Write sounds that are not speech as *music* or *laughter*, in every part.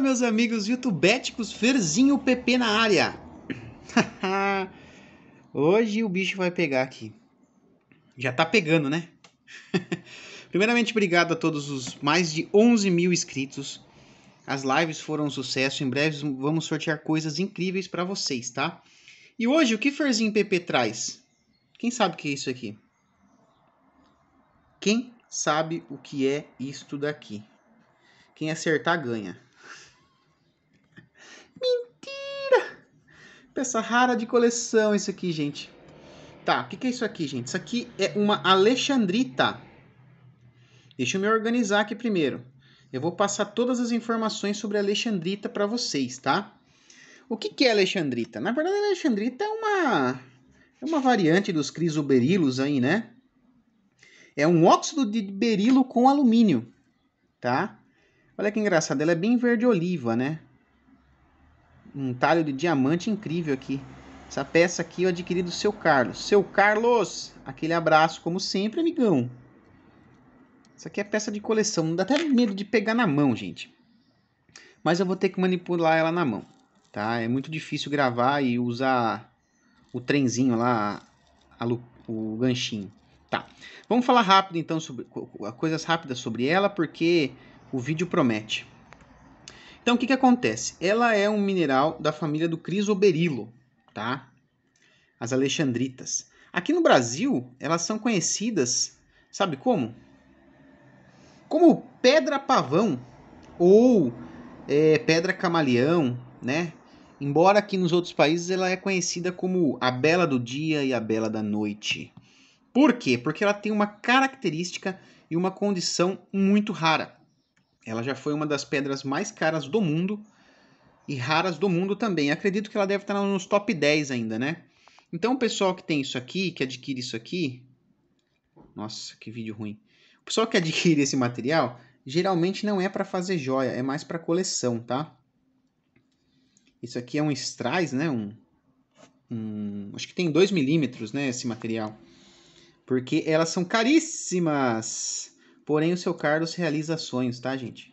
meus amigos youtubéticos, Ferzinho PP na área. *laughs* Hoje o bicho vai pegar aqui. Já tá pegando, né? *laughs* Primeiramente, obrigado a todos os mais de 11 mil inscritos. As lives foram um sucesso. Em breve vamos sortear coisas incríveis para vocês, tá? E hoje, o que Ferzinho PP traz? Quem sabe o que é isso aqui? Quem sabe o que é isto daqui? Quem acertar ganha. Mentira! Peça rara de coleção isso aqui, gente. Tá, o que, que é isso aqui, gente? Isso aqui é uma alexandrita. Deixa eu me organizar aqui primeiro. Eu vou passar todas as informações sobre a alexandrita para vocês, tá? O que, que é alexandrita? Na verdade, a alexandrita é uma, é uma variante dos crisoberilos aí, né? É um óxido de berilo com alumínio, tá? Olha que engraçado, ela é bem verde oliva, né? um talho de diamante incrível aqui. Essa peça aqui eu adquiri do seu Carlos. Seu Carlos, aquele abraço como sempre, amigão. Isso aqui é peça de coleção, não dá até medo de pegar na mão, gente. Mas eu vou ter que manipular ela na mão, tá? É muito difícil gravar e usar o trenzinho lá, a, o ganchinho. Tá, vamos falar rápido então sobre coisas rápidas sobre ela, porque o vídeo promete. Então o que, que acontece? Ela é um mineral da família do crisoberilo, tá? As alexandritas. Aqui no Brasil, elas são conhecidas, sabe como? Como pedra pavão ou é, pedra camaleão, né? Embora aqui nos outros países ela é conhecida como a bela do dia e a bela da noite. Por quê? Porque ela tem uma característica e uma condição muito rara. Ela já foi uma das pedras mais caras do mundo e raras do mundo também. Acredito que ela deve estar nos top 10 ainda, né? Então, o pessoal que tem isso aqui, que adquire isso aqui. Nossa, que vídeo ruim. O pessoal que *laughs* adquire esse material geralmente não é para fazer joia, é mais para coleção, tá? Isso aqui é um strass, né? Um, um, acho que tem 2 milímetros, né? Esse material. Porque elas são caríssimas. Porém, o seu Carlos realiza sonhos, tá, gente?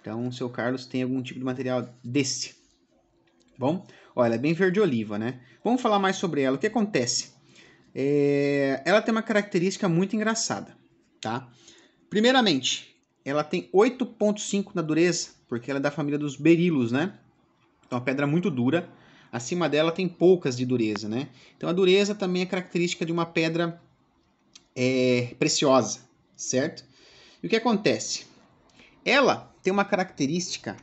Então, o seu Carlos tem algum tipo de material desse. Bom, olha, é bem verde-oliva, né? Vamos falar mais sobre ela. O que acontece? É... Ela tem uma característica muito engraçada, tá? Primeiramente, ela tem 8.5 na dureza, porque ela é da família dos berilos, né? Então, é uma pedra muito dura. Acima dela tem poucas de dureza, né? Então, a dureza também é característica de uma pedra é, preciosa, certo? E o que acontece? Ela tem uma característica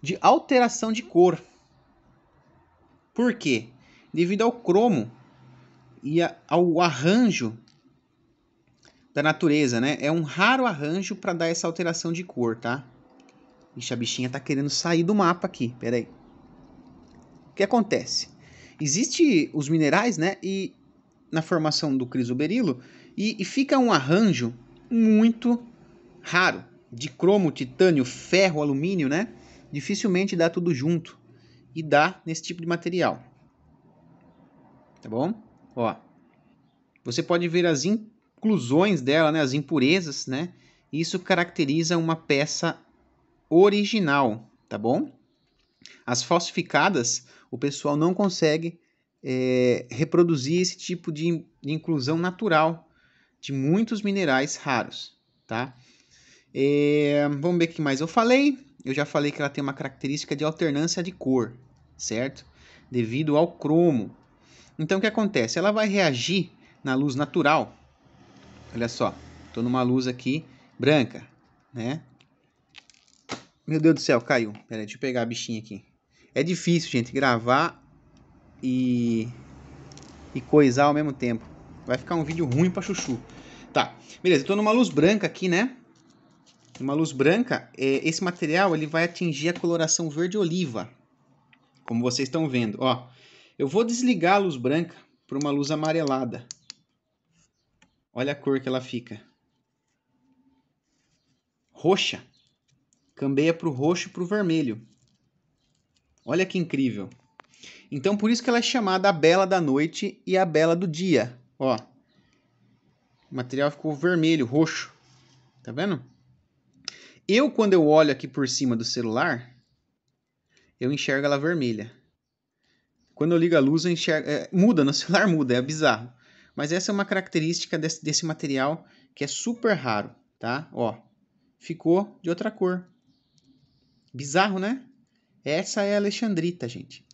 de alteração de cor. Por quê? Devido ao cromo e ao arranjo da natureza, né? É um raro arranjo para dar essa alteração de cor, tá? Ixi, a bichinha tá querendo sair do mapa aqui. Pera aí. O que acontece? Existem os minerais, né? E na formação do crisoberilo e, e fica um arranjo muito raro. De cromo, titânio, ferro, alumínio, né? Dificilmente dá tudo junto. E dá nesse tipo de material. Tá bom? Ó. Você pode ver as inclusões dela, né? As impurezas, né? Isso caracteriza uma peça original, tá bom? As falsificadas, o pessoal não consegue é, reproduzir esse tipo de, de inclusão natural de muitos minerais raros, tá? É, vamos ver o que mais eu falei. Eu já falei que ela tem uma característica de alternância de cor, certo? Devido ao cromo. Então o que acontece? Ela vai reagir na luz natural. Olha só, estou numa luz aqui branca, né? Meu Deus do céu, caiu. Peraí, deixa eu pegar a bichinha aqui. É difícil, gente, gravar e, e coisar ao mesmo tempo. Vai ficar um vídeo ruim pra chuchu. Tá, beleza, estou numa luz branca aqui, né? Uma luz branca, é, esse material ele vai atingir a coloração verde oliva, como vocês estão vendo. Ó, eu vou desligar a luz branca para uma luz amarelada. Olha a cor que ela fica. Roxa. Cambeia para o roxo e para o vermelho. Olha que incrível. Então, por isso que ela é chamada a bela da noite e a bela do dia. Ó. O material ficou vermelho, roxo. Tá vendo? Eu, quando eu olho aqui por cima do celular, eu enxergo ela vermelha. Quando eu ligo a luz, eu enxergo... É, muda, no *laughs* celular muda, é bizarro. Mas essa é uma característica desse, desse material que é super raro, tá? Ó, ficou de outra cor. Bizarro, né? Essa é a alexandrita, gente.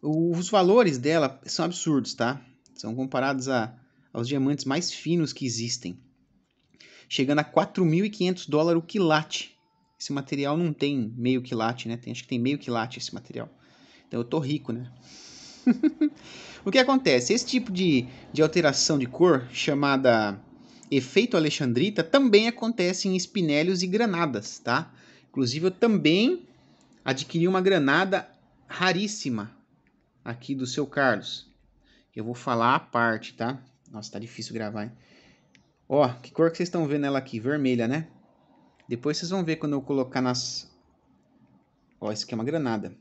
Os valores dela são absurdos, tá? São comparados a aos é diamantes mais finos que existem, chegando a 4.500 dólares o quilate. Esse material não tem meio quilate, né? Tem, acho que tem meio quilate esse material. Então eu tô rico, né? *laughs* o que acontece? Esse tipo de, de alteração de cor, chamada efeito alexandrita, também acontece em espinélios e granadas, tá? Inclusive eu também adquiri uma granada raríssima aqui do seu Carlos. Eu vou falar a parte, tá? Nossa, tá difícil gravar, hein? Ó, que cor que vocês estão vendo ela aqui? Vermelha, né? Depois vocês vão ver quando eu colocar nas... Ó, isso aqui é uma granada.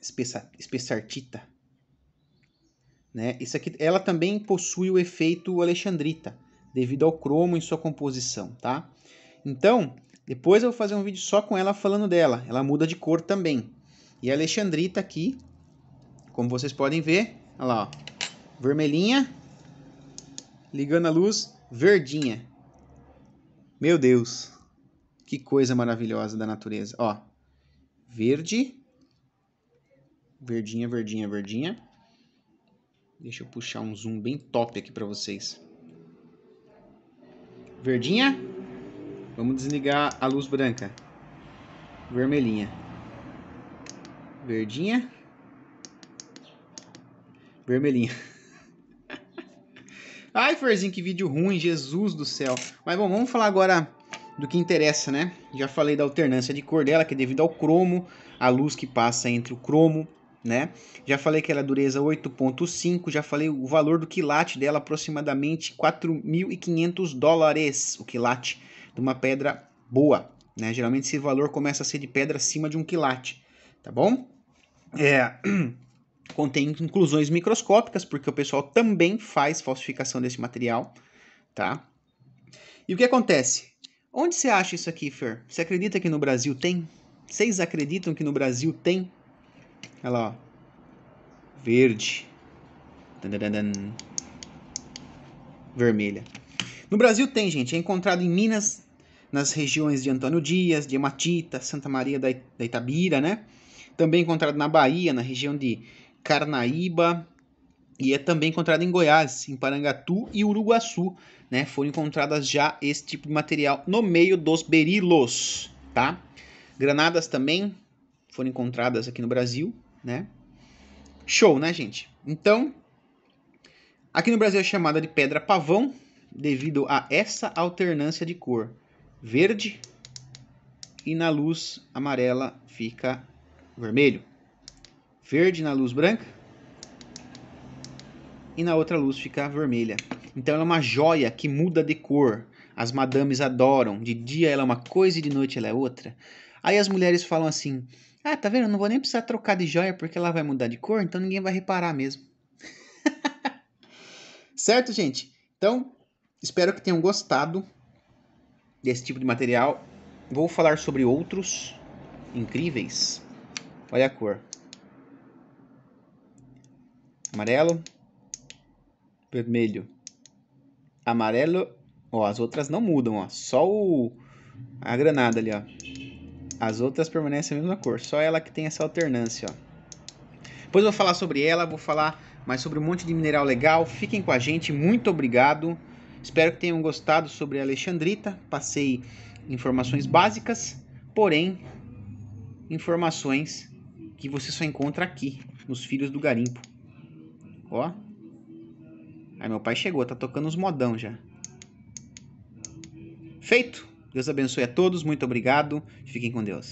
Espeça... Espessartita. Né? Isso aqui, ela também possui o efeito alexandrita, devido ao cromo em sua composição, tá? Então, depois eu vou fazer um vídeo só com ela falando dela. Ela muda de cor também. E a alexandrita aqui, como vocês podem ver, olha lá, ó, vermelhinha, ligando a luz, verdinha. Meu Deus, que coisa maravilhosa da natureza. Ó, verde, verdinha, verdinha, verdinha. Deixa eu puxar um zoom bem top aqui para vocês. Verdinha, vamos desligar a luz branca. Vermelhinha. Verdinha. Vermelhinha. *laughs* Ai, Ferzinho, que vídeo ruim, Jesus do céu. Mas bom, vamos falar agora do que interessa, né? Já falei da alternância de cor dela, que é devido ao cromo, a luz que passa entre o cromo, né? Já falei que ela é dureza 8.5, já falei o valor do quilate dela, aproximadamente 4.500 dólares, o quilate de uma pedra boa, né? Geralmente esse valor começa a ser de pedra acima de um quilate, tá bom? É... *clears throat* contém inclusões microscópicas, porque o pessoal também faz falsificação desse material, tá? E o que acontece? Onde você acha isso aqui, Fer? Você acredita que no Brasil tem? Vocês acreditam que no Brasil tem? Olha lá, ó. Verde. Vermelha. No Brasil tem, gente. É encontrado em Minas, nas regiões de Antônio Dias, de Ematita, Santa Maria da Itabira, né? Também encontrado na Bahia, na região de Carnaíba e é também encontrada em Goiás, em Parangatu e Uruguaçu, né? Foram encontradas já esse tipo de material no meio dos berilos, tá? Granadas também foram encontradas aqui no Brasil, né? Show, né, gente? Então, aqui no Brasil é chamada de pedra pavão devido a essa alternância de cor verde e na luz amarela fica vermelho verde na luz branca e na outra luz fica vermelha. Então ela é uma joia que muda de cor. As madames adoram. De dia ela é uma coisa e de noite ela é outra. Aí as mulheres falam assim: Ah, tá vendo? Eu não vou nem precisar trocar de joia porque ela vai mudar de cor, então ninguém vai reparar mesmo. *laughs* certo, gente? Então, espero que tenham gostado desse tipo de material. Vou falar sobre outros incríveis. Olha a cor amarelo, vermelho, amarelo. Ó, as outras não mudam, ó. Só o, a granada ali, ó. As outras permanecem a mesma cor, só ela que tem essa alternância, ó. Depois vou falar sobre ela, vou falar mais sobre um monte de mineral legal. Fiquem com a gente, muito obrigado. Espero que tenham gostado sobre a Alexandrita. Passei informações básicas, porém informações que você só encontra aqui, nos Filhos do Garimpo. Ó. Aí meu pai chegou, tá tocando os modão já. Feito! Deus abençoe a todos, muito obrigado. Fiquem com Deus.